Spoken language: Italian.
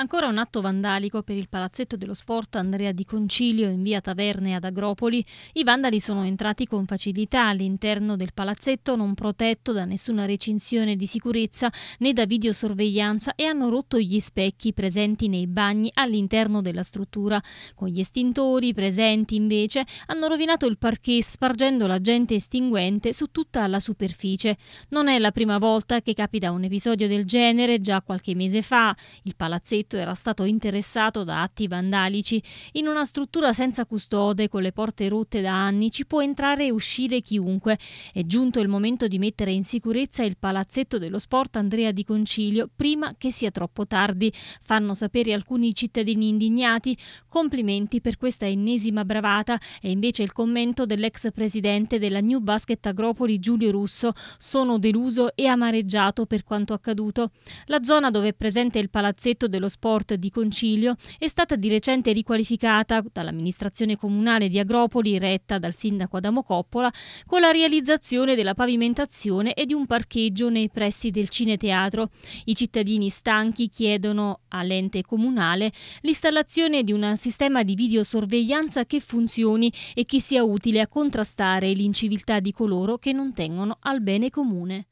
Ancora un atto vandalico per il palazzetto dello sport Andrea Di Concilio in via Taverne ad Agropoli. I vandali sono entrati con facilità all'interno del palazzetto non protetto da nessuna recinzione di sicurezza né da videosorveglianza e hanno rotto gli specchi presenti nei bagni all'interno della struttura. Con gli estintori presenti invece hanno rovinato il parquet spargendo l'agente estinguente su tutta la superficie. Non è la prima volta che capita un episodio del genere, già qualche mese fa il palazzetto Beirut era stato interessato da atti vandalici. In una struttura senza custode, con le porte rotte da anni, ci può entrare e uscire chiunque. È giunto il momento di mettere in sicurezza il palazzetto dello sport Andrea di Concilio prima che sia troppo tardi. Fanno sapere alcuni cittadini indignati. Complimenti per questa ennesima bravata e invece il commento dell'ex presidente della New Basket Agropoli Giulio Russo. Sono deluso e amareggiato per quanto accaduto. La zona dove è presente il palazzetto dello sport di Concilio, è stata di recente riqualificata dall'amministrazione comunale di Agropoli, retta dal sindaco Adamo Coppola, con la realizzazione della pavimentazione e di un parcheggio nei pressi del cineteatro. I cittadini stanchi chiedono all'ente comunale l'installazione di un sistema di videosorveglianza che funzioni e che sia utile a contrastare l'inciviltà di coloro che non tengono al bene comune.